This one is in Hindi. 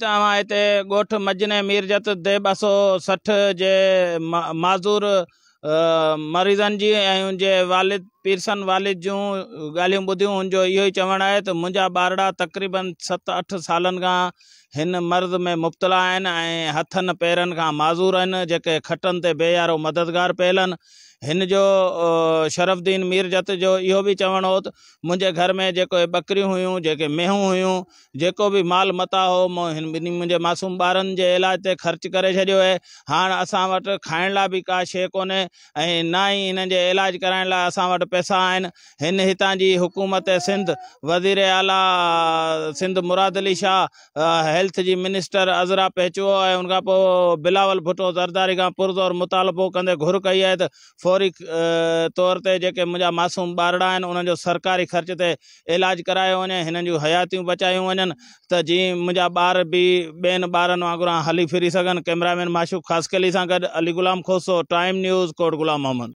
तव्हां हिते गोठ मजने मीरजत दे ॿ सौ जे माज़ूर मरीजन जी जे वालिद पीरसन वालिद जो गाल ॿुधियूं हुनजो चवण है तो मुझा बारड़ा तक़रीबन सत अठ साल खां मर्द में मुब्तला हथन पैर का माज़ूर आहिनि जो खटन से बेयारो मददगार पेलन इन जो शरफदीन मीरजत जो इो भी चवण हो मुझे घर में जो ॿकरियूं हुयूं जेके मेहूं हुयूं माल मता हो मुझे मासूम बार इलाज से ख़र्च कर छो है हाँ असा वट खाण ला भी का शे को ना ही इन इलाज कराने ला अस पैसा आन हिन हितां जी हुकूमत सिंध वज़ीर आला सिंध मुराद शाह हेल्थ जी मिनिस्टर अज़रा पहचो ऐं उनखां बिलावल भुट्टो ज़रदारी खां पुरज़ोर मुतालबो कुर कई है फौरी तौर ते जेके मुंहिंजा मासूम ॿारड़ा आहिनि सरकारी ख़र्च से इलाज कराया वन हिननि जूं हयातियूं वन तो त जीअं मुंहिंजा ॿार बि ॿियनि ॿारनि हली फिरी सघनि कैमरामैन माशूक ख़ासकली सां अली गुलाम खोसो टाइम न्यूज़ कोट गुलाम मोहम्मद